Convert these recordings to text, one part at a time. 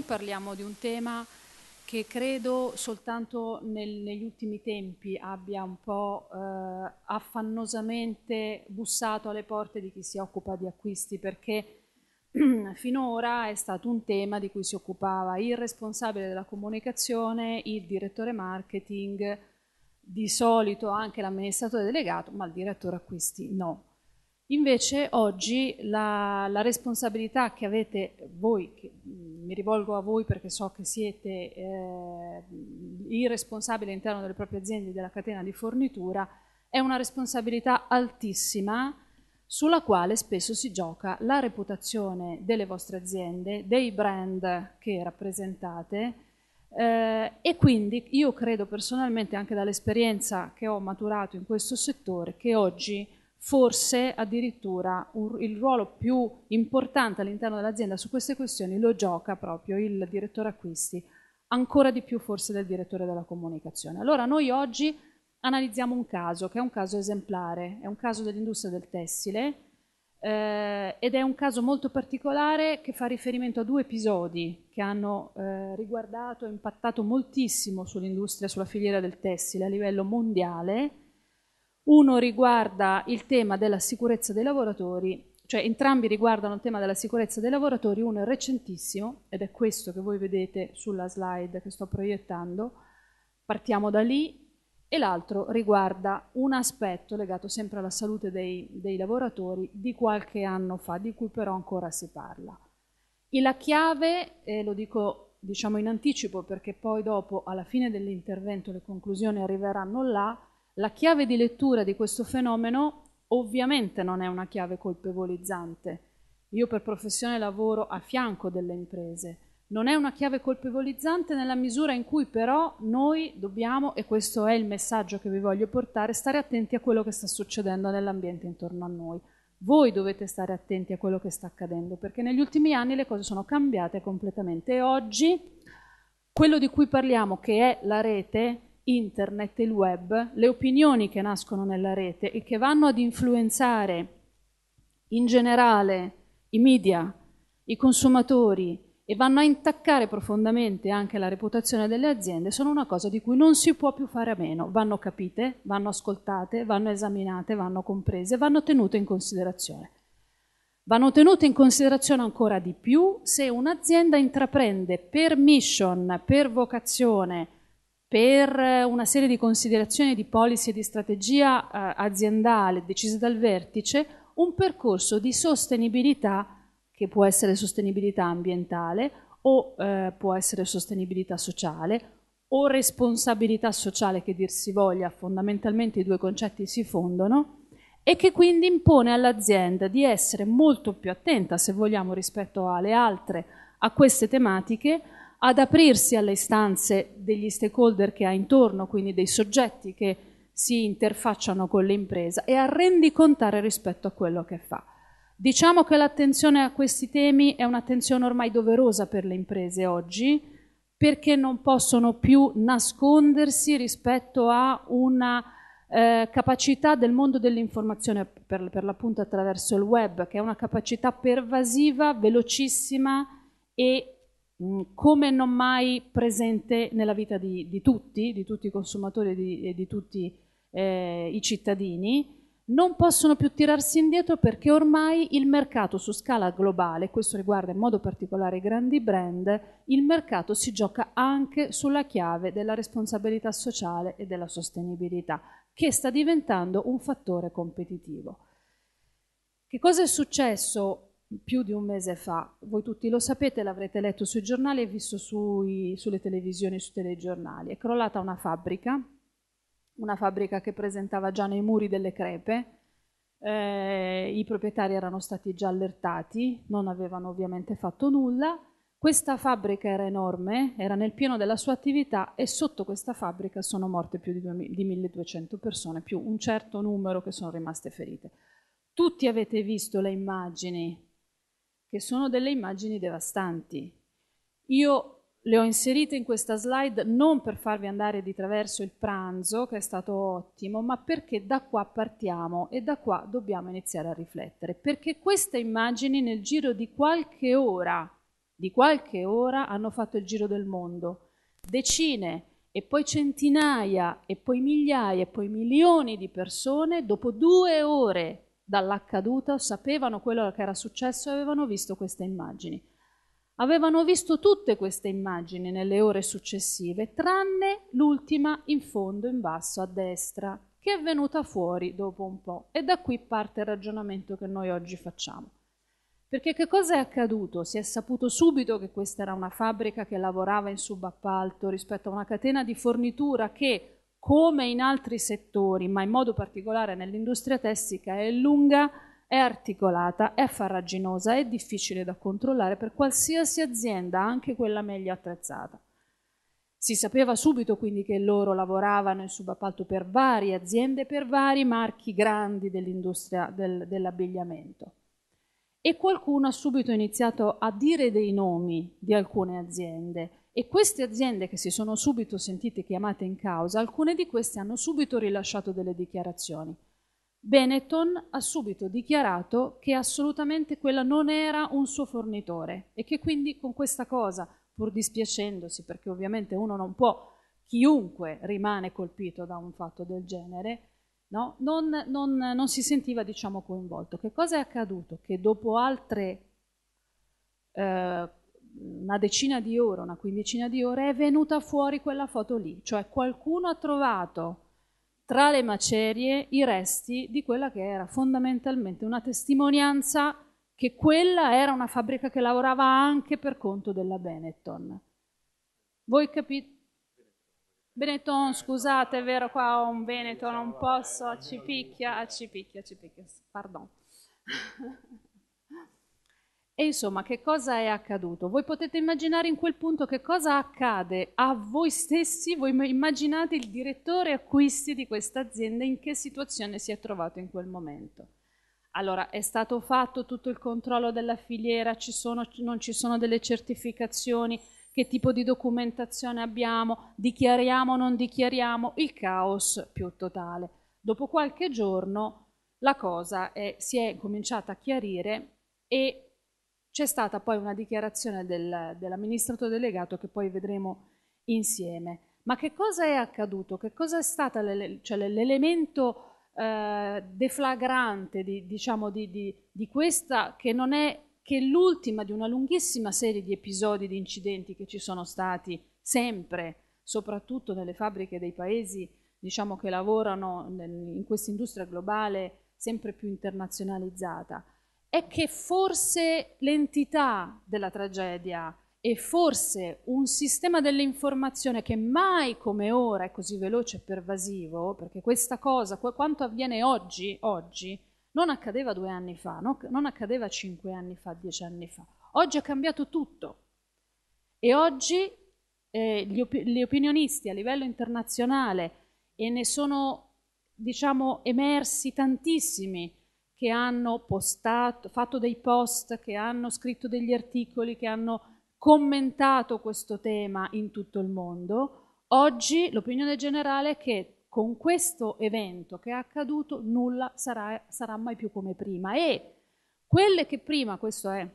noi parliamo di un tema che credo soltanto nel, negli ultimi tempi abbia un po' eh, affannosamente bussato alle porte di chi si occupa di acquisti, perché finora è stato un tema di cui si occupava il responsabile della comunicazione, il direttore marketing, di solito anche l'amministratore delegato, ma il direttore acquisti no. Invece oggi la, la responsabilità che avete voi, che, mi rivolgo a voi perché so che siete eh, i responsabili all'interno delle proprie aziende della catena di fornitura, è una responsabilità altissima sulla quale spesso si gioca la reputazione delle vostre aziende, dei brand che rappresentate eh, e quindi io credo personalmente anche dall'esperienza che ho maturato in questo settore che oggi forse addirittura un, il ruolo più importante all'interno dell'azienda su queste questioni lo gioca proprio il direttore acquisti, ancora di più forse del direttore della comunicazione. Allora noi oggi analizziamo un caso che è un caso esemplare, è un caso dell'industria del tessile eh, ed è un caso molto particolare che fa riferimento a due episodi che hanno eh, riguardato e impattato moltissimo sull'industria, sulla filiera del tessile a livello mondiale uno riguarda il tema della sicurezza dei lavoratori, cioè entrambi riguardano il tema della sicurezza dei lavoratori, uno è recentissimo ed è questo che voi vedete sulla slide che sto proiettando, partiamo da lì, e l'altro riguarda un aspetto legato sempre alla salute dei, dei lavoratori di qualche anno fa, di cui però ancora si parla. E la chiave, eh, lo dico diciamo in anticipo perché poi dopo alla fine dell'intervento le conclusioni arriveranno là, la chiave di lettura di questo fenomeno ovviamente non è una chiave colpevolizzante. Io per professione lavoro a fianco delle imprese. Non è una chiave colpevolizzante nella misura in cui però noi dobbiamo, e questo è il messaggio che vi voglio portare, stare attenti a quello che sta succedendo nell'ambiente intorno a noi. Voi dovete stare attenti a quello che sta accadendo, perché negli ultimi anni le cose sono cambiate completamente e oggi quello di cui parliamo, che è la rete, internet, il web, le opinioni che nascono nella rete e che vanno ad influenzare in generale i media, i consumatori e vanno a intaccare profondamente anche la reputazione delle aziende, sono una cosa di cui non si può più fare a meno. Vanno capite, vanno ascoltate, vanno esaminate, vanno comprese, vanno tenute in considerazione. Vanno tenute in considerazione ancora di più se un'azienda intraprende per mission, per vocazione, per una serie di considerazioni di policy e di strategia eh, aziendale decise dal vertice, un percorso di sostenibilità che può essere sostenibilità ambientale o eh, può essere sostenibilità sociale o responsabilità sociale che dir si voglia, fondamentalmente i due concetti si fondono e che quindi impone all'azienda di essere molto più attenta, se vogliamo, rispetto alle altre, a queste tematiche, ad aprirsi alle istanze degli stakeholder che ha intorno, quindi dei soggetti che si interfacciano con l'impresa e a rendicontare rispetto a quello che fa. Diciamo che l'attenzione a questi temi è un'attenzione ormai doverosa per le imprese oggi, perché non possono più nascondersi rispetto a una eh, capacità del mondo dell'informazione, per, per l'appunto attraverso il web, che è una capacità pervasiva, velocissima e Mm, come non mai presente nella vita di, di tutti, di tutti i consumatori e di, di, tutti eh, i cittadini, non possono più tirarsi indietro perché ormai il mercato su scala globale, questo riguarda in modo particolare i grandi brand, il mercato si gioca anche sulla chiave della responsabilità sociale e della sostenibilità, che sta diventando un fattore competitivo. Che cosa è successo più di un mese fa. Voi tutti lo sapete, l'avrete letto sui giornali e visto sui, sulle televisioni e sui telegiornali. È crollata una fabbrica, una fabbrica che presentava già nei muri delle crepe. Eh, I proprietari erano stati già allertati, non avevano ovviamente fatto nulla. Questa fabbrica era enorme, era nel pieno della sua attività e sotto questa fabbrica sono morte più di, 2000, di 1200 persone, più un certo numero che sono rimaste ferite. Tutti avete visto le immagini che sono delle immagini devastanti. Io le ho inserite in questa slide non per farvi andare di traverso il pranzo, che è stato ottimo, ma perché da qua partiamo e da qua dobbiamo iniziare a riflettere, perché queste immagini nel giro di qualche ora, di qualche ora hanno fatto il giro del mondo, decine e poi centinaia e poi migliaia e poi milioni di persone dopo due ore dall'accaduto, sapevano quello che era successo e avevano visto queste immagini. Avevano visto tutte queste immagini nelle ore successive, tranne l'ultima in fondo, in basso, a destra, che è venuta fuori dopo un po'. E da qui parte il ragionamento che noi oggi facciamo. Perché che cosa è accaduto? Si è saputo subito che questa era una fabbrica che lavorava in subappalto rispetto a una catena di fornitura che come in altri settori, ma in modo particolare nell'industria tessica, è lunga, è articolata, è farraginosa, è difficile da controllare per qualsiasi azienda, anche quella meglio attrezzata. Si sapeva subito quindi che loro lavoravano in subappalto per varie aziende, per vari marchi grandi dell'industria del, dell'abbigliamento. E qualcuno ha subito iniziato a dire dei nomi di alcune aziende, e queste aziende che si sono subito sentite chiamate in causa, alcune di queste hanno subito rilasciato delle dichiarazioni. Benetton ha subito dichiarato che assolutamente quella non era un suo fornitore e che quindi con questa cosa, pur dispiacendosi, perché ovviamente uno non può, chiunque rimane colpito da un fatto del genere, no? non, non, non si sentiva diciamo, coinvolto. Che cosa è accaduto? Che dopo altre eh, una decina di ore, una quindicina di ore, è venuta fuori quella foto lì, cioè qualcuno ha trovato tra le macerie i resti di quella che era fondamentalmente una testimonianza che quella era una fabbrica che lavorava anche per conto della Benetton. Voi capite? Benetton, scusate, è vero, qua ho un Benetton, non posso, ci picchia, ci picchia, ci picchia, pardon. E insomma, che cosa è accaduto? Voi potete immaginare in quel punto che cosa accade a voi stessi, voi immaginate il direttore acquisti di questa azienda in che situazione si è trovato in quel momento. Allora, è stato fatto tutto il controllo della filiera, ci sono, non ci sono delle certificazioni, che tipo di documentazione abbiamo, dichiariamo o non dichiariamo, il caos più totale. Dopo qualche giorno la cosa è, si è cominciata a chiarire e c'è stata poi una dichiarazione del, dell'amministratore delegato che poi vedremo insieme. Ma che cosa è accaduto? Che cosa è stato cioè, l'elemento eh, deflagrante di, diciamo, di, di, di questa che non è che l'ultima di una lunghissima serie di episodi di incidenti che ci sono stati sempre, soprattutto nelle fabbriche dei paesi diciamo, che lavorano in questa industria globale sempre più internazionalizzata è che forse l'entità della tragedia e forse un sistema dell'informazione che mai come ora è così veloce e pervasivo, perché questa cosa, quanto avviene oggi, oggi non accadeva due anni fa, non accadeva cinque anni fa, dieci anni fa. Oggi è cambiato tutto e oggi eh, gli, op- gli opinionisti a livello internazionale, e ne sono diciamo emersi tantissimi, che hanno postato, fatto dei post, che hanno scritto degli articoli, che hanno commentato questo tema in tutto il mondo. Oggi l'opinione generale è che con questo evento che è accaduto nulla sarà, sarà mai più come prima e quelle che prima, questo è,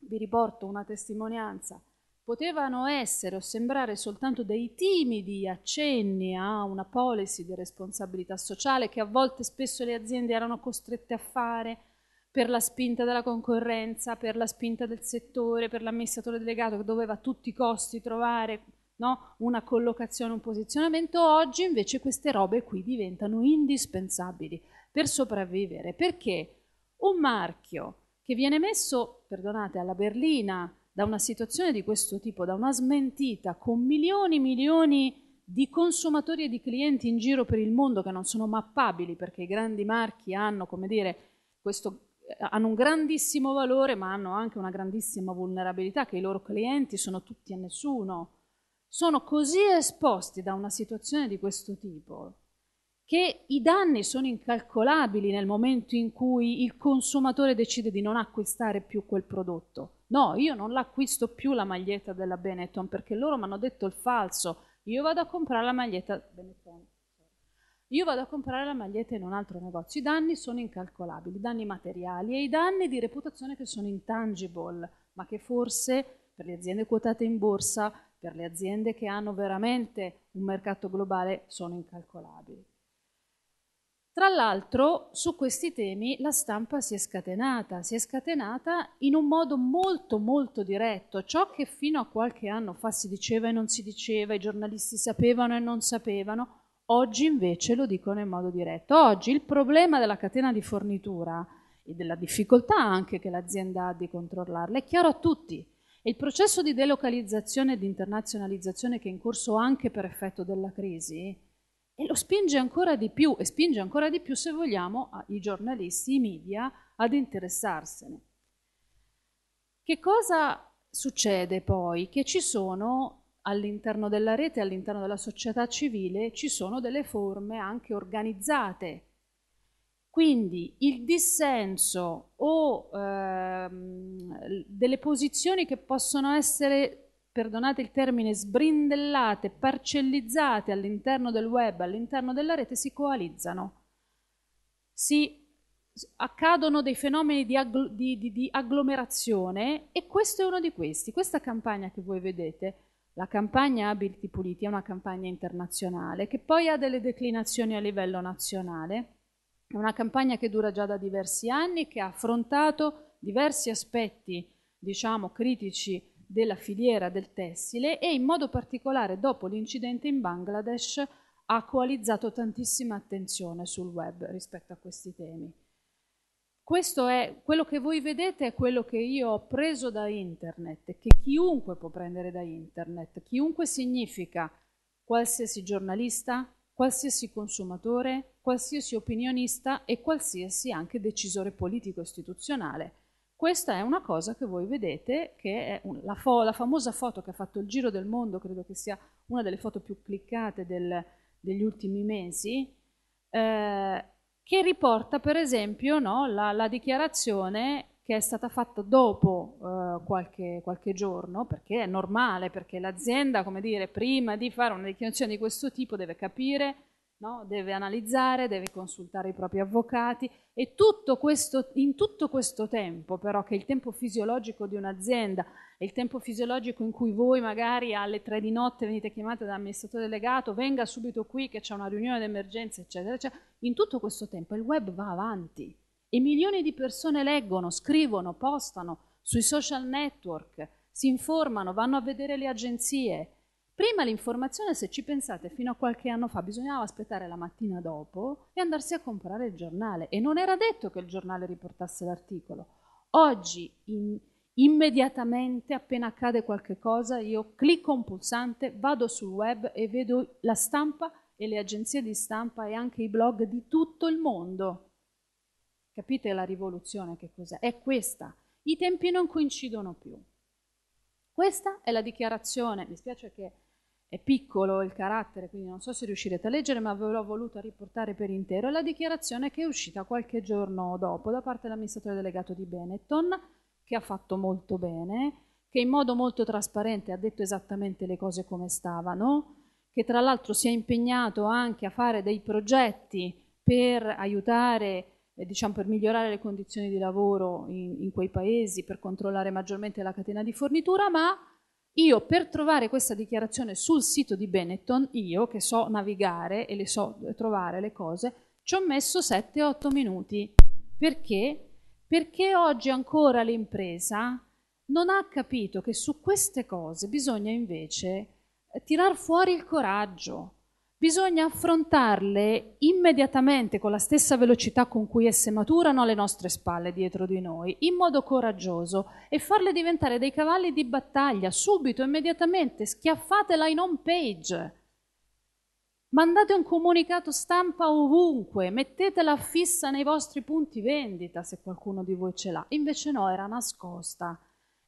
vi riporto una testimonianza, potevano essere o sembrare soltanto dei timidi accenni a una policy di responsabilità sociale che a volte spesso le aziende erano costrette a fare per la spinta della concorrenza, per la spinta del settore, per l'amministratore delegato che doveva a tutti i costi trovare no, una collocazione, un posizionamento. Oggi invece queste robe qui diventano indispensabili per sopravvivere perché un marchio che viene messo, perdonate, alla berlina da una situazione di questo tipo, da una smentita con milioni e milioni di consumatori e di clienti in giro per il mondo che non sono mappabili perché i grandi marchi hanno, come dire, questo eh, hanno un grandissimo valore ma hanno anche una grandissima vulnerabilità che i loro clienti sono tutti e nessuno. Sono così esposti da una situazione di questo tipo che i danni sono incalcolabili nel momento in cui il consumatore decide di non acquistare più quel prodotto. No, io non l'acquisto più la maglietta della Benetton perché loro mi hanno detto il falso. Io vado a comprare la maglietta Benetton. Io vado a comprare la maglietta in un altro negozio. I danni sono incalcolabili, i danni materiali e i danni di reputazione che sono intangible, ma che forse per le aziende quotate in borsa, per le aziende che hanno veramente un mercato globale, sono incalcolabili. Tra l'altro su questi temi la stampa si è scatenata, si è scatenata in un modo molto molto diretto, ciò che fino a qualche anno fa si diceva e non si diceva, i giornalisti sapevano e non sapevano, oggi invece lo dicono in modo diretto. Oggi il problema della catena di fornitura e della difficoltà anche che l'azienda ha di controllarla è chiaro a tutti. Il processo di delocalizzazione e di internazionalizzazione che è in corso anche per effetto della crisi e lo spinge ancora di più, e spinge ancora di più, se vogliamo, i giornalisti, i media, ad interessarsene. Che cosa succede poi? Che ci sono all'interno della rete, all'interno della società civile, ci sono delle forme anche organizzate. Quindi il dissenso o ehm, delle posizioni che possono essere perdonate il termine, sbrindellate, parcellizzate all'interno del web, all'interno della rete, si coalizzano. Si accadono dei fenomeni di, aggl- di, di, di, agglomerazione e questo è uno di questi. Questa campagna che voi vedete, la campagna Abiti Puliti, è una campagna internazionale che poi ha delle declinazioni a livello nazionale. È una campagna che dura già da diversi anni, che ha affrontato diversi aspetti, diciamo, critici della filiera del tessile e in modo particolare dopo l'incidente in Bangladesh ha coalizzato tantissima attenzione sul web rispetto a questi temi. Questo è quello che voi vedete, è quello che io ho preso da internet, che chiunque può prendere da internet, chiunque significa qualsiasi giornalista, qualsiasi consumatore, qualsiasi opinionista e qualsiasi anche decisore politico istituzionale questa è una cosa che voi vedete, che è la, fo la famosa foto che ha fatto il giro del mondo, credo che sia una delle foto più cliccate del, degli ultimi mesi, eh, che riporta per esempio no, la, la, dichiarazione che è stata fatta dopo eh, qualche, qualche, giorno, perché è normale, perché l'azienda, come dire, prima di fare una dichiarazione di questo tipo deve capire no? deve analizzare, deve consultare i propri avvocati e tutto questo, in tutto questo tempo però, che è il tempo fisiologico di un'azienda, è il tempo fisiologico in cui voi magari alle tre di notte venite chiamate dall'amministratore delegato, venga subito qui che c'è una riunione d'emergenza, eccetera, eccetera, in tutto questo tempo il web va avanti e milioni di persone leggono, scrivono, postano sui social network, si informano, vanno a vedere le agenzie, Prima l'informazione, se ci pensate, fino a qualche anno fa bisognava aspettare la mattina dopo e andarsi a comprare il giornale e non era detto che il giornale riportasse l'articolo. Oggi in, immediatamente appena accade qualche cosa io clicco un pulsante, vado sul web e vedo la stampa e le agenzie di stampa e anche i blog di tutto il mondo. Capite la rivoluzione che cos'è? È questa. I tempi non coincidono più. Questa è la dichiarazione, mi spiace che è piccolo il carattere, quindi non so se riuscirete a leggere, ma ve l'ho voluta riportare per intero, è la dichiarazione che è uscita qualche giorno dopo da parte dell'amministratore delegato di Benetton, che ha fatto molto bene, che in modo molto trasparente ha detto esattamente le cose come stavano, che tra l'altro si è impegnato anche a fare dei progetti per aiutare eh, Diciamo per migliorare le condizioni di lavoro in, in, quei paesi, per controllare maggiormente la catena di fornitura, ma io per trovare questa dichiarazione sul sito di Benetton, io che so navigare e le so eh, trovare le cose, ci ho messo 7-8 minuti. Perché? Perché oggi ancora l'impresa non ha capito che su queste cose bisogna invece eh, tirar fuori il coraggio, bisogna affrontarle immediatamente con la stessa velocità con cui esse maturano alle nostre spalle dietro di noi, in modo coraggioso e farle diventare dei cavalli di battaglia subito, immediatamente, schiaffatela in home page. Mandate un comunicato stampa ovunque, mettetela fissa nei vostri punti vendita se qualcuno di voi ce l'ha. Invece no, era nascosta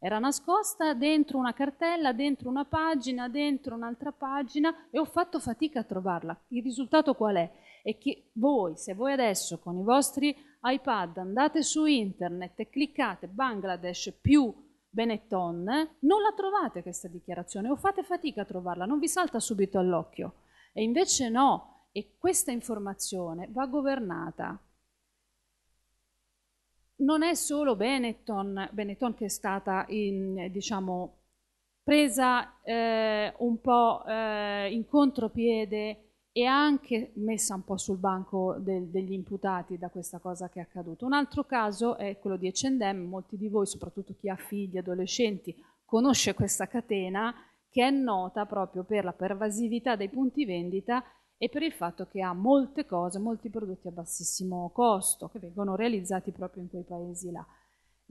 era nascosta dentro una cartella, dentro una pagina, dentro un'altra pagina e ho fatto fatica a trovarla. Il risultato qual è? È che voi, se voi adesso con i vostri iPad andate su internet e cliccate Bangladesh più Benetton, non la trovate questa dichiarazione o fate fatica a trovarla, non vi salta subito all'occhio. E invece no, e questa informazione va governata non è solo Benetton, Benetton che è stata in, diciamo, presa eh, un po' eh, in contropiede e anche messa un po' sul banco del, degli imputati da questa cosa che è accaduta. Un altro caso è quello di H&M, molti di voi, soprattutto chi ha figli, adolescenti, conosce questa catena che è nota proprio per la pervasività dei punti vendita e per il fatto che ha molte cose, molti prodotti a bassissimo costo che vengono realizzati proprio in quei paesi là.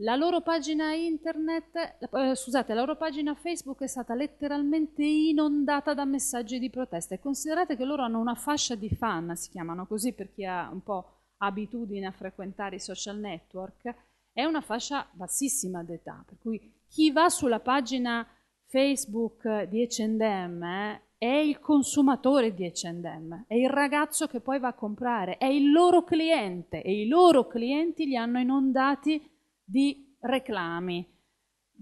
La loro pagina internet, eh, scusate, la loro pagina Facebook è stata letteralmente inondata da messaggi di protesta e considerate che loro hanno una fascia di fan, si chiamano così per chi ha un po' abitudine a frequentare i social network, è una fascia bassissima d'età, per cui chi va sulla pagina Facebook di H&M è il consumatore di H&M, è il ragazzo che poi va a comprare, è il loro cliente e i loro clienti li hanno inondati di reclami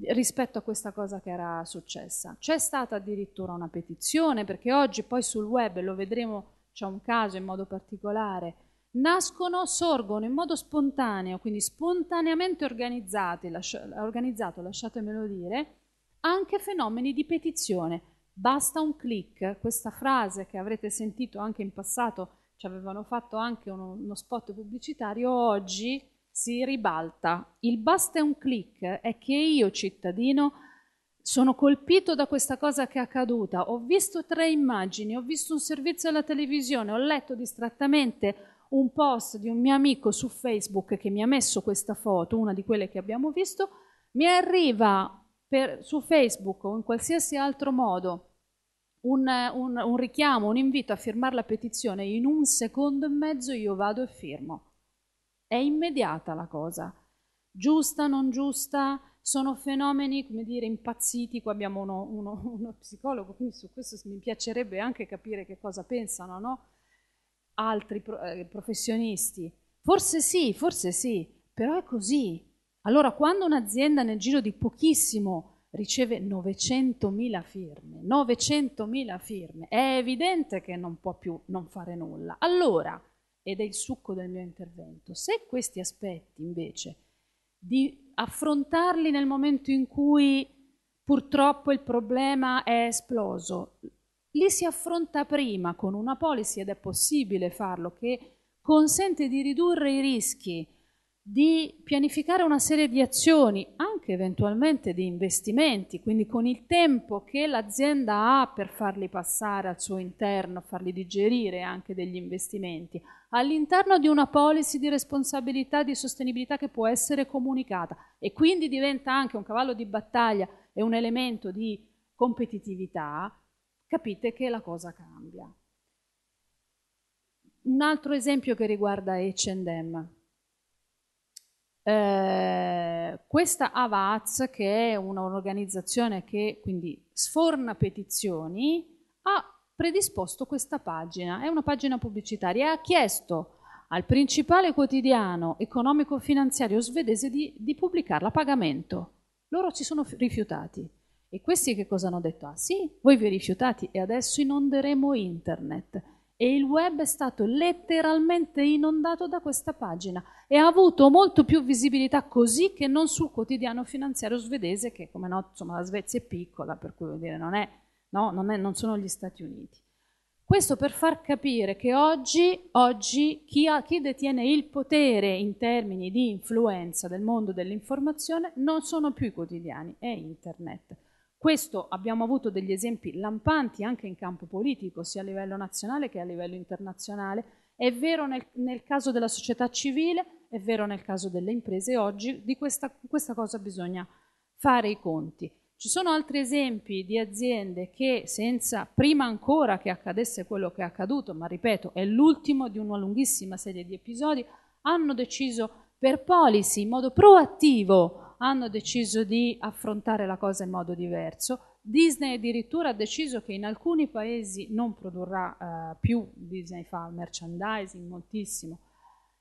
rispetto a questa cosa che era successa. C'è stata addirittura una petizione, perché oggi poi sul web, lo vedremo, c'è un caso in modo particolare, nascono, sorgono in modo spontaneo, quindi spontaneamente organizzati, lascia, organizzato, lasciatemelo dire, anche fenomeni di petizione Basta un clic, questa frase che avrete sentito anche in passato, ci avevano fatto anche uno, uno spot pubblicitario, oggi si ribalta. Il basta un clic è che io, cittadino, sono colpito da questa cosa che è accaduta, ho visto tre immagini, ho visto un servizio alla televisione, ho letto distrattamente un post di un mio amico su Facebook che mi ha messo questa foto, una di quelle che abbiamo visto, mi arriva per, su Facebook o in qualsiasi altro modo un, un, un, richiamo, un invito a firmare la petizione, in un secondo e mezzo io vado e firmo. È immediata la cosa. Giusta, non giusta, sono fenomeni, come dire, impazziti. Qua abbiamo uno, uno, uno psicologo, quindi su questo mi piacerebbe anche capire che cosa pensano no? altri pro, eh, professionisti. Forse sì, forse sì, però è così. Allora, quando un'azienda nel giro di pochissimo riceve 900.000 firme, 900.000 firme, è evidente che non può più non fare nulla. Allora, ed è il succo del mio intervento, se questi aspetti invece di affrontarli nel momento in cui purtroppo il problema è esploso, li si affronta prima con una policy ed è possibile farlo che consente di ridurre i rischi di pianificare una serie di azioni, anche eventualmente di investimenti, quindi con il tempo che l'azienda ha per farli passare al suo interno, farli digerire anche degli investimenti, all'interno di una policy di responsabilità di sostenibilità che può essere comunicata e quindi diventa anche un cavallo di battaglia e un elemento di competitività, capite che la cosa cambia. Un altro esempio che riguarda H&M, eh, questa Avaz, che è un'organizzazione che quindi sforna petizioni, ha predisposto questa pagina, è una pagina pubblicitaria, e ha chiesto al principale quotidiano economico-finanziario svedese di, di, pubblicarla a pagamento. Loro ci sono rifiutati. E questi che cosa hanno detto? Ah sì, voi vi rifiutate e adesso inonderemo internet e il web è stato letteralmente inondato da questa pagina e ha avuto molto più visibilità così che non sul quotidiano finanziario svedese che come no insomma la Svezia è piccola per cui dire, non, è, no, non, è, non sono gli Stati Uniti. Questo per far capire che oggi, oggi chi, ha, chi detiene il potere in termini di influenza del mondo dell'informazione non sono più i quotidiani, è internet questo abbiamo avuto degli esempi lampanti anche in campo politico, sia a livello nazionale che a livello internazionale. È vero nel, nel caso della società civile, è vero nel caso delle imprese oggi, di questa, questa cosa bisogna fare i conti. Ci sono altri esempi di aziende che senza, prima ancora che accadesse quello che è accaduto, ma ripeto, è l'ultimo di una lunghissima serie di episodi, hanno deciso per policy in modo proattivo hanno deciso di affrontare la cosa in modo diverso. Disney addirittura ha deciso che in alcuni paesi non produrrà eh, più, Disney fa merchandising moltissimo.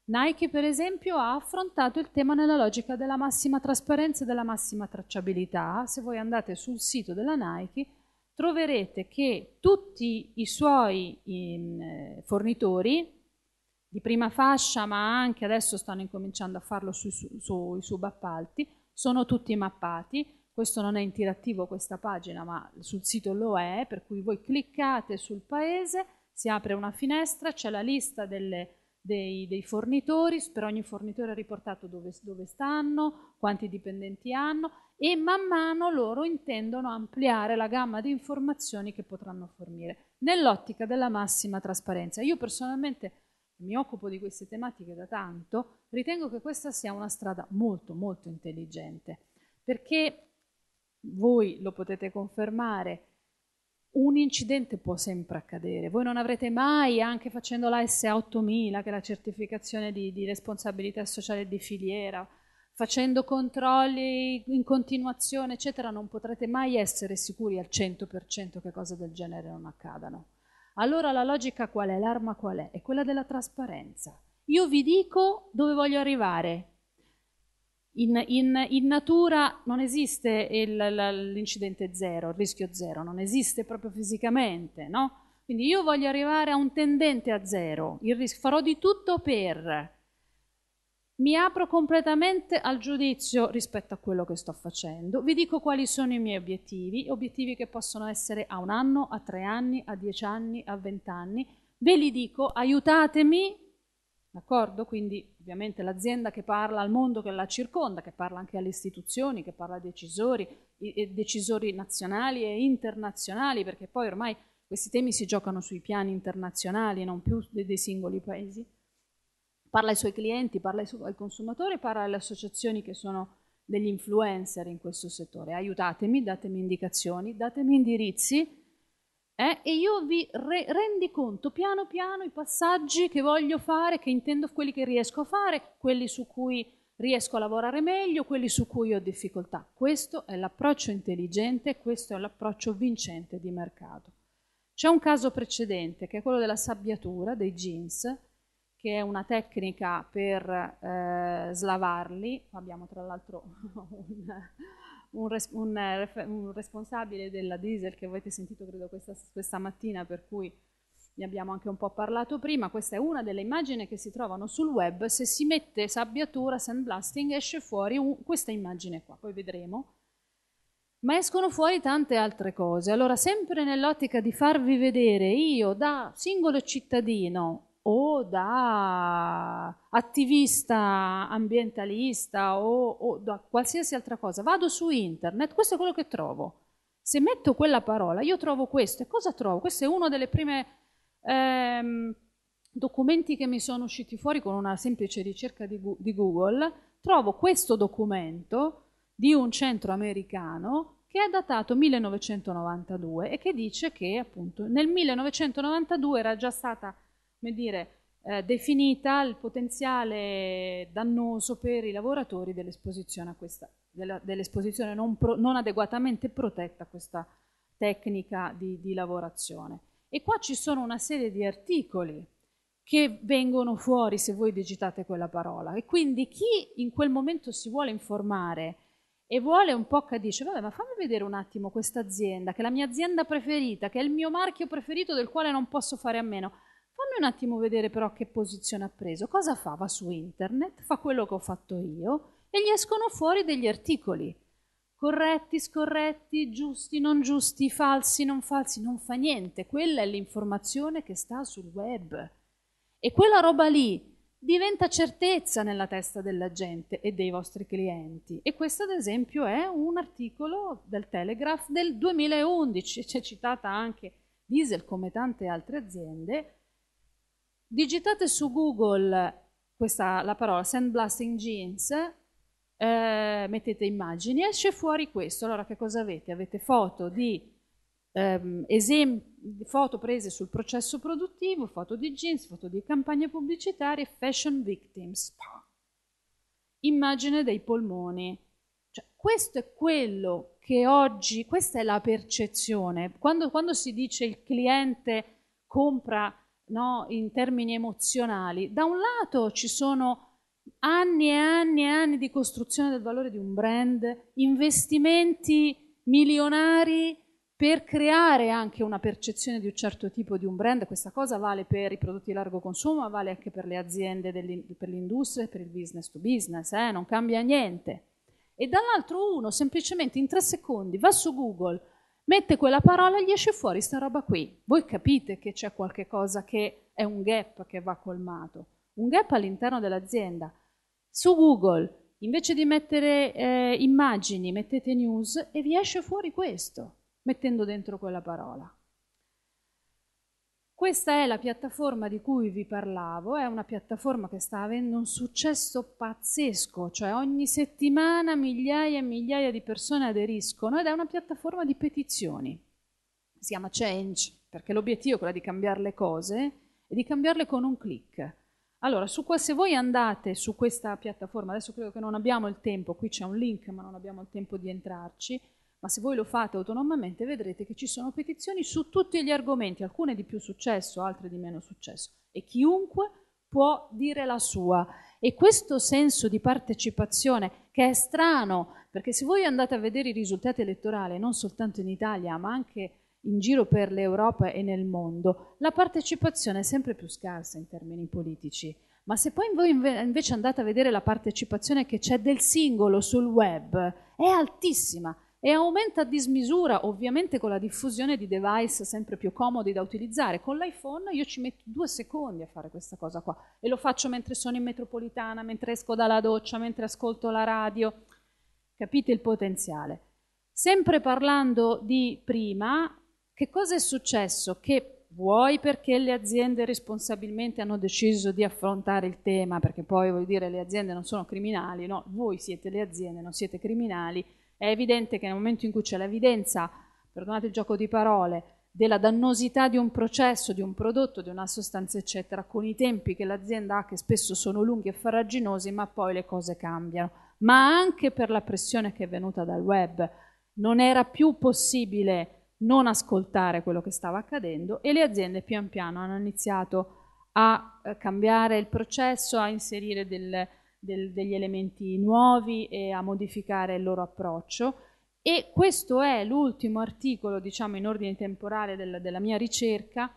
Nike per esempio ha affrontato il tema nella logica della massima trasparenza e della massima tracciabilità. Se voi andate sul sito della Nike troverete che tutti i suoi in, ehm, fornitori di prima fascia, ma anche adesso stanno incominciando a farlo sui su, su, subappalti, sono tutti mappati, questo non è interattivo questa pagina, ma sul sito lo è, per cui voi cliccate sul paese, si apre una finestra, c'è la lista delle, dei, dei, fornitori, per ogni fornitore è riportato dove, dove stanno, quanti dipendenti hanno e man mano loro intendono ampliare la gamma di informazioni che potranno fornire, nell'ottica della massima trasparenza. Io personalmente mi occupo di queste tematiche da tanto ritengo che questa sia una strada molto molto intelligente, perché voi lo potete confermare, un incidente può sempre accadere, voi non avrete mai, anche facendo la SA 8000 che è la certificazione di, di responsabilità sociale di filiera, facendo controlli in continuazione, eccetera, non potrete mai essere sicuri al 100% che cose del genere non accadano. Allora la logica qual è? L'arma qual è? È quella della trasparenza io vi dico dove voglio arrivare. In, in, in natura non esiste il, l'incidente zero, il rischio zero, non esiste proprio fisicamente, no? Quindi io voglio arrivare a un tendente a zero, rischio, farò di tutto per... Mi apro completamente al giudizio rispetto a quello che sto facendo, vi dico quali sono i miei obiettivi, obiettivi che possono essere a un anno, a tre anni, a dieci anni, a vent'anni, ve li dico, aiutatemi D'accordo? Quindi ovviamente l'azienda che parla al mondo che la circonda, che parla anche alle istituzioni, che parla ai decisori, i decisori nazionali e internazionali, perché poi ormai questi temi si giocano sui piani internazionali e non più dei, singoli paesi. Parla ai suoi clienti, parla ai, su ai consumatori, parla alle associazioni che sono degli influencer in questo settore. Aiutatemi, datemi indicazioni, datemi indirizzi eh? E io vi re- rendi conto piano piano i passaggi che voglio fare, che intendo quelli che riesco a fare, quelli su cui riesco a lavorare meglio, quelli su cui ho difficoltà. Questo è l'approccio intelligente, questo è l'approccio vincente di mercato. C'è un caso precedente che è quello della sabbiatura dei jeans, che è una tecnica per eh, slavarli. Abbiamo tra l'altro un, un, res, un, eh, un responsabile della diesel che avete sentito credo questa, questa mattina, per cui ne abbiamo anche un po' parlato prima, questa è una delle immagini che si trovano sul web, se si mette sabbiatura, sandblasting, esce fuori un, questa immagine qua, poi vedremo, ma escono fuori tante altre cose. Allora, sempre nell'ottica di farvi vedere io da singolo cittadino o da attivista ambientalista o, o, da qualsiasi altra cosa, vado su internet, questo è quello che trovo. Se metto quella parola, io trovo questo. E cosa trovo? Questo è uno dei primi ehm, documenti che mi sono usciti fuori con una semplice ricerca di, di Google. Trovo questo documento di un centro americano che è datato 1992 e che dice che appunto nel 1992 era già stata come dire, eh, definita il potenziale dannoso per i lavoratori dell'esposizione, a questa, della, dell'esposizione non, pro, non, adeguatamente protetta a questa tecnica di, di lavorazione. E qua ci sono una serie di articoli che vengono fuori se voi digitate quella parola. E quindi chi in quel momento si vuole informare e vuole un po' che dice, vabbè, ma fammi vedere un attimo questa azienda, che è la mia azienda preferita, che è il mio marchio preferito del quale non posso fare a meno un attimo vedere però che posizione ha preso. Cosa fa? Va su internet, fa quello che ho fatto io e gli escono fuori degli articoli. Corretti, scorretti, giusti, non giusti, falsi, non falsi, non fa niente. Quella è l'informazione che sta sul web. E quella roba lì diventa certezza nella testa della gente e dei vostri clienti. E questo ad esempio è un articolo del Telegraph del 2011, c'è citata anche Diesel come tante altre aziende, digitate su Google questa, la parola sandblasting jeans, eh, mettete immagini, esce fuori questo. Allora che cosa avete? Avete foto di ehm, foto prese sul processo produttivo, foto di jeans, foto di campagne pubblicitarie, fashion victims, immagine dei polmoni. Cioè, questo è quello che oggi, questa è la percezione. Quando, quando si dice il cliente compra no, in termini emozionali. Da un lato ci sono anni e anni e anni di costruzione del valore di un brand, investimenti milionari per creare anche una percezione di un certo tipo di un brand, questa cosa vale per i prodotti di largo consumo, ma vale anche per le aziende, per l'industria per il business to business, eh? non cambia niente. E dall'altro uno semplicemente in tre secondi va su Google, mette quella parola e gli esce fuori sta roba qui. Voi capite che c'è qualche cosa che è un gap che va colmato, un gap all'interno dell'azienda. Su Google, invece di mettere eh, immagini, mettete news e vi esce fuori questo, mettendo dentro quella parola. Questa è la piattaforma di cui vi parlavo, è una piattaforma che sta avendo un successo pazzesco, cioè ogni settimana migliaia e migliaia di persone aderiscono ed è una piattaforma di petizioni. Si chiama Change, perché l'obiettivo è quello di cambiare le cose e di cambiarle con un click. Allora, qua, se voi andate su questa piattaforma, adesso credo che non abbiamo il tempo, qui c'è un link ma non abbiamo il tempo di entrarci, ma se voi lo fate autonomamente vedrete che ci sono petizioni su tutti gli argomenti, alcune di più successo, altre di meno successo, e chiunque può dire la sua. E questo senso di partecipazione, che è strano, perché se voi andate a vedere i risultati elettorali, non soltanto in Italia, ma anche in giro per l'Europa e nel mondo, la partecipazione è sempre più scarsa in termini politici. Ma se poi voi invece andate a vedere la partecipazione che c'è del singolo sul web, è altissima e aumenta a dismisura ovviamente con la diffusione di device sempre più comodi da utilizzare. Con l'iPhone io ci metto due secondi a fare questa cosa qua e lo faccio mentre sono in metropolitana, mentre esco dalla doccia, mentre ascolto la radio. Capite il potenziale. Sempre parlando di prima, che cosa è successo? Che vuoi perché le aziende responsabilmente hanno deciso di affrontare il tema, perché poi vuol dire le aziende non sono criminali, no, voi siete le aziende, non siete criminali, è evidente che nel momento in cui c'è l'evidenza, perdonate il gioco di parole, della dannosità di un processo, di un prodotto, di una sostanza, eccetera, con i tempi che l'azienda ha, che spesso sono lunghi e farraginosi, ma poi le cose cambiano. Ma anche per la pressione che è venuta dal web, non era più possibile non ascoltare quello che stava accadendo e le aziende pian piano hanno iniziato a eh, cambiare il processo, a inserire delle del, degli elementi nuovi e a modificare il loro approccio. E questo è l'ultimo articolo, diciamo, in ordine temporale del, della mia ricerca,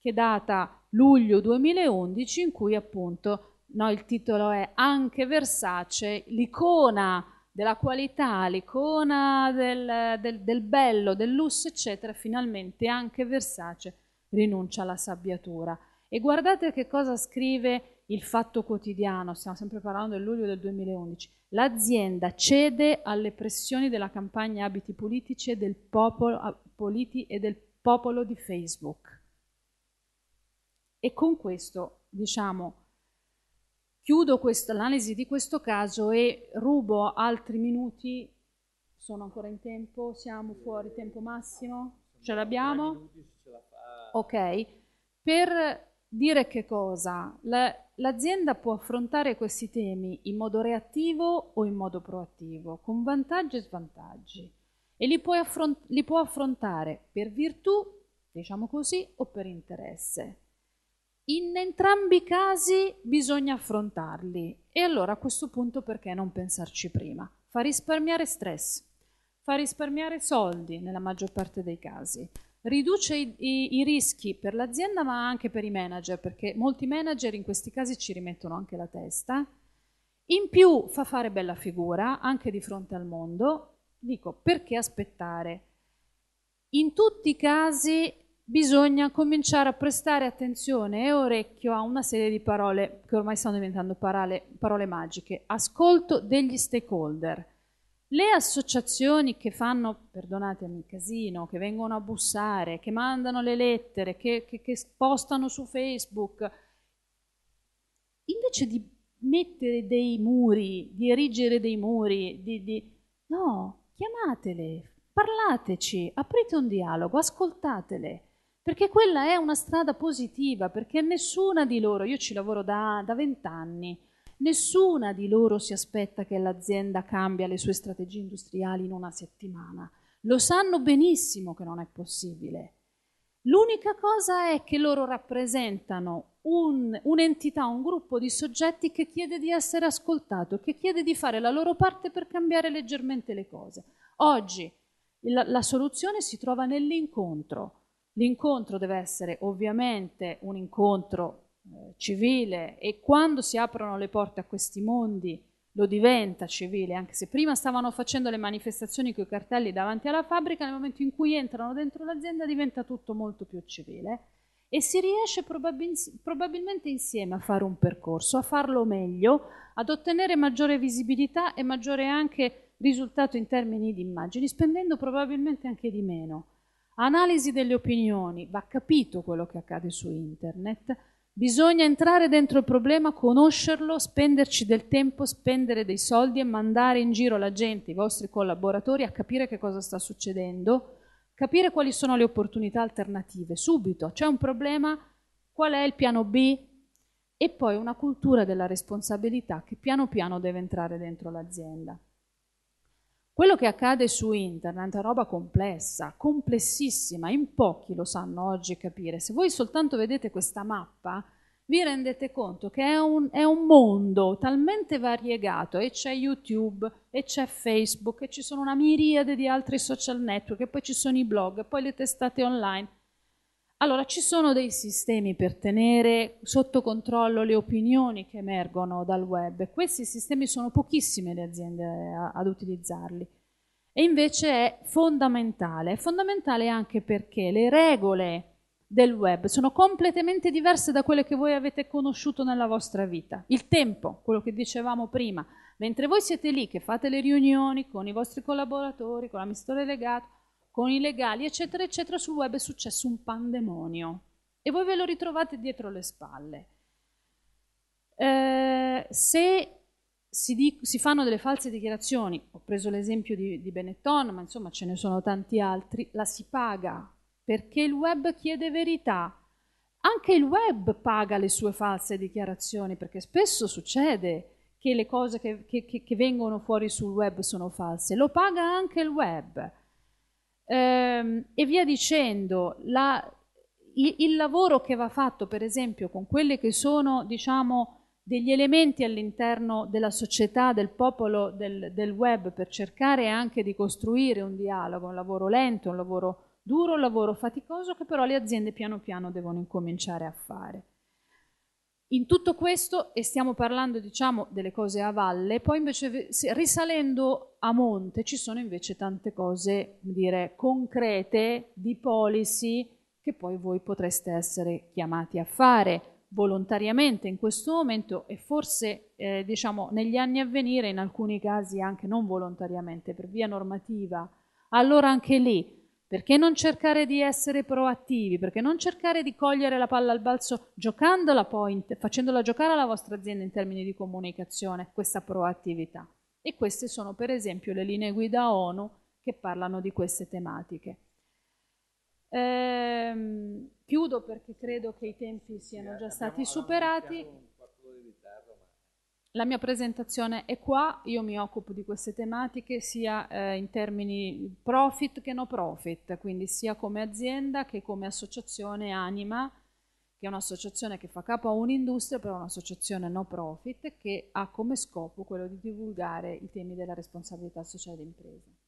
che data luglio 2011, in cui appunto no, il titolo è Anche Versace, l'icona della qualità, l'icona del, del, del, bello, del lusso, eccetera, finalmente anche Versace rinuncia alla sabbiatura. E guardate che cosa scrive il fatto quotidiano, stiamo sempre parlando del luglio del 2011, l'azienda cede alle pressioni della campagna abiti politici e del popolo, politi e del popolo di Facebook. E con questo, diciamo, chiudo l'analisi di questo caso e rubo altri minuti, sono ancora in tempo, siamo fuori tempo massimo, ce l'abbiamo? Ok, per dire che cosa? l'azienda può affrontare questi temi in modo reattivo o in modo proattivo, con vantaggi e svantaggi, e li, affront li può affrontare per virtù, diciamo così, o per interesse. In entrambi i casi bisogna affrontarli e allora a questo punto perché non pensarci prima? Fa risparmiare stress, fa risparmiare soldi nella maggior parte dei casi, riduce i, i, i rischi per l'azienda ma anche per i manager, perché molti manager in questi casi ci rimettono anche la testa. In più fa fare bella figura anche di fronte al mondo. Dico, perché aspettare? In tutti i casi bisogna cominciare a prestare attenzione e orecchio a una serie di parole che ormai stanno diventando parole, parole magiche. Ascolto degli stakeholder le associazioni che fanno, perdonatemi, casino, che vengono a bussare, che mandano le lettere, che, che, che postano su Facebook, invece di mettere dei muri, di erigere dei muri, di, di... no, chiamatele, parlateci, aprite un dialogo, ascoltatele, perché quella è una strada positiva, perché nessuna di loro, io ci lavoro da vent'anni, Nessuna di loro si aspetta che l'azienda cambia le sue strategie industriali in una settimana. Lo sanno benissimo che non è possibile. L'unica cosa è che loro rappresentano un, un'entità, un gruppo di soggetti che chiede di essere ascoltato, che chiede di fare la loro parte per cambiare leggermente le cose. Oggi la, la soluzione si trova nell'incontro. L'incontro deve essere ovviamente un incontro eh, civile e quando si aprono le porte a questi mondi lo diventa civile, anche se prima stavano facendo le manifestazioni con i cartelli davanti alla fabbrica, nel momento in cui entrano dentro l'azienda diventa tutto molto più civile e si riesce probabil- probabilmente insieme a fare un percorso, a farlo meglio, ad ottenere maggiore visibilità e maggiore anche risultato in termini di immagini, spendendo probabilmente anche di meno. Analisi delle opinioni, va capito quello che accade su internet, Bisogna entrare dentro il problema, conoscerlo, spenderci del tempo, spendere dei soldi e mandare in giro la gente, i vostri collaboratori, a capire che cosa sta succedendo, capire quali sono le opportunità alternative. Subito c'è un problema, qual è il piano B? E poi una cultura della responsabilità che piano piano deve entrare dentro l'azienda. Quello che accade su internet è roba complessa, complessissima, in pochi lo sanno oggi capire. Se voi soltanto vedete questa mappa, vi rendete conto che è un, è un mondo talmente variegato e c'è YouTube e c'è Facebook e ci sono una miriade di altri social network e poi ci sono i blog e poi le testate online allora, ci sono dei sistemi per tenere sotto controllo le opinioni che emergono dal web. Questi sistemi sono pochissime le aziende eh, a, ad utilizzarli. E invece è fondamentale. È fondamentale anche perché le regole del web sono completamente diverse da quelle che voi avete conosciuto nella vostra vita. Il tempo, quello che dicevamo prima, mentre voi siete lì che fate le riunioni con i vostri collaboratori, con l'amministratore legato, con i legali, eccetera, eccetera, sul web è successo un pandemonio e voi ve lo ritrovate dietro le spalle. Eh, se si, di, si, fanno delle false dichiarazioni, ho preso l'esempio di, di Benetton, ma insomma ce ne sono tanti altri, la si paga perché il web chiede verità. Anche il web paga le sue false dichiarazioni perché spesso succede che le cose che, che, che vengono fuori sul web sono false, lo paga anche il web ehm, e via dicendo. La, il, il lavoro che va fatto, per esempio, con quelli che sono, diciamo, degli elementi all'interno della società, del popolo, del, del, web per cercare anche di costruire un dialogo, un lavoro lento, un lavoro duro, un lavoro faticoso che però le aziende piano piano devono incominciare a fare. In tutto questo, e stiamo parlando diciamo delle cose a valle, poi invece risalendo a monte ci sono invece tante cose, dire, concrete di policy che poi voi potreste essere chiamati a fare volontariamente in questo momento e forse eh, diciamo negli anni a venire in alcuni casi anche non volontariamente per via normativa. Allora anche lì perché non cercare di essere proattivi? Perché non cercare di cogliere la palla al balzo giocandola poi, facendola giocare alla vostra azienda in termini di comunicazione, questa proattività? E queste sono per esempio le linee guida ONU che parlano di queste tematiche. Ehm, chiudo perché credo che i tempi siano già stati superati la mia presentazione è qua, io mi occupo di queste tematiche sia eh, in termini profit che no profit, quindi sia come azienda che come associazione Anima, che è un'associazione che fa capo a un'industria, però è un'associazione no profit che ha come scopo quello di divulgare i temi della responsabilità sociale d'impresa.